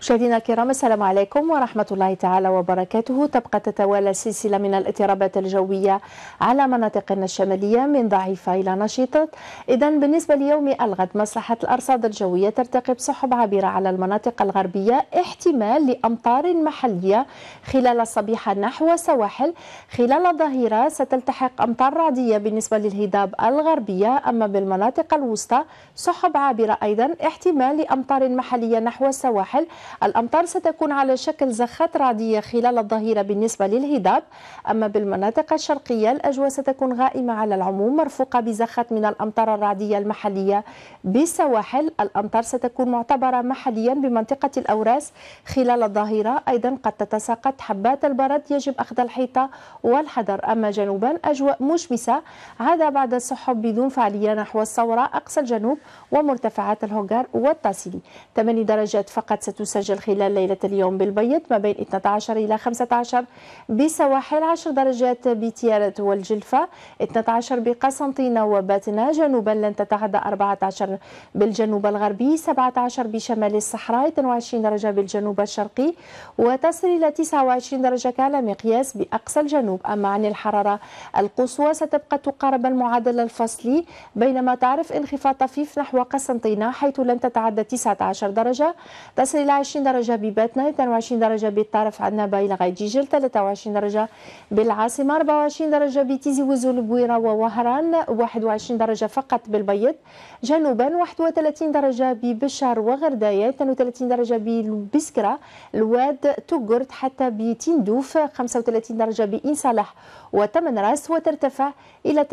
مشاهدينا الكرام السلام عليكم ورحمة الله تعالى وبركاته تبقى تتوالى سلسلة من الاضطرابات الجوية على مناطقنا الشمالية من ضعيفة إلى نشيطة إذا بالنسبة ليوم الغد مصلحة الأرصاد الجوية ترتقب سحب عابرة على المناطق الغربية احتمال لأمطار محلية خلال الصبيحة نحو سواحل خلال الظهيرة ستلتحق أمطار رعدية بالنسبة للهضاب الغربية أما بالمناطق الوسطى سحب عابرة أيضا احتمال لأمطار محلية نحو السواحل الأمطار ستكون على شكل زخات رعدية خلال الظهيرة بالنسبة للهضاب أما بالمناطق الشرقية الأجواء ستكون غائمة على العموم مرفوقة بزخات من الأمطار الرعدية المحلية بالسواحل الأمطار ستكون معتبرة محليا بمنطقة الأوراس خلال الظهيرة أيضا قد تتساقط حبات البرد يجب أخذ الحيطة والحذر أما جنوبا أجواء مشمسة عاد بعد السحب بدون فعالية نحو الصورة أقصى الجنوب ومرتفعات الهونغار والتاسيلي 8 درجات فقط ستساعد يسجل خلال ليلة اليوم بالبيض ما بين 12 إلى 15 بسواحل 10 درجات بتيارة والجلفة 12 بقسنطينة وباتنا جنوبا لن تتعدى 14 بالجنوب الغربي 17 بشمال الصحراء 22 درجة بالجنوب الشرقي وتصل إلى 29 درجة مقياس بأقصى الجنوب أما عن الحرارة القصوى ستبقى تقارب المعادلة الفصلي بينما تعرف انخفاض طفيف نحو قسنطينة حيث لن تتعدى 19 درجة تصل إلى 22 درجة بباتنا 22 درجة بالطرف عندنا بايل لغاية جيجل 23 درجة بالعاصمة 24 درجة بتيزي وزول بويرة ووهران 21 درجة فقط بالبيض جنوبا 31 درجة ببشار وغرداية 32 درجة بالبسكره الواد توغرت حتى بتندوف 35 درجة بإن صالح وتمن راس وترتفع إلى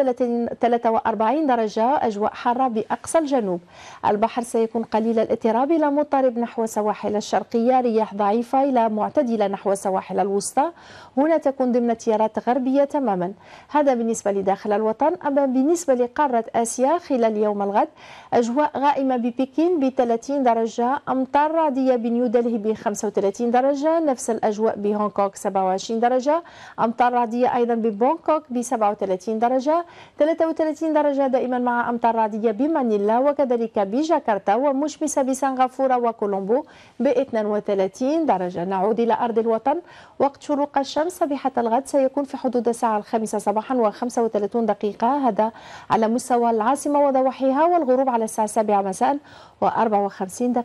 43 درجة أجواء حارة بأقصى الجنوب البحر سيكون قليل الاضطراب إلى مضطرب نحو سواحل الشرقية رياح ضعيفة إلى معتدلة نحو السواحل الوسطى هنا تكون ضمن التيارات غربية تماما هذا بالنسبة لداخل الوطن أما بالنسبة لقارة آسيا خلال يوم الغد أجواء غائمة ببكين ب 30 درجة أمطار رعدية بنيودلهي ب 35 درجة نفس الأجواء بهونغ كونغ 27 درجة أمطار رعدية أيضا ببونكوك ب 37 درجة 33 درجة دائما مع أمطار رعدية بمانيلا وكذلك بجاكرتا ومشمسة بسنغافورة وكولومبو ب 32 درجة نعود إلى أرض الوطن وقت شروق الشمس صبيحة الغد سيكون في حدود الساعة الخامسة صباحا و35 دقيقة هذا على مستوى العاصمة وضواحيها والغروب على الساعة السابعة مساء و54 دقيقة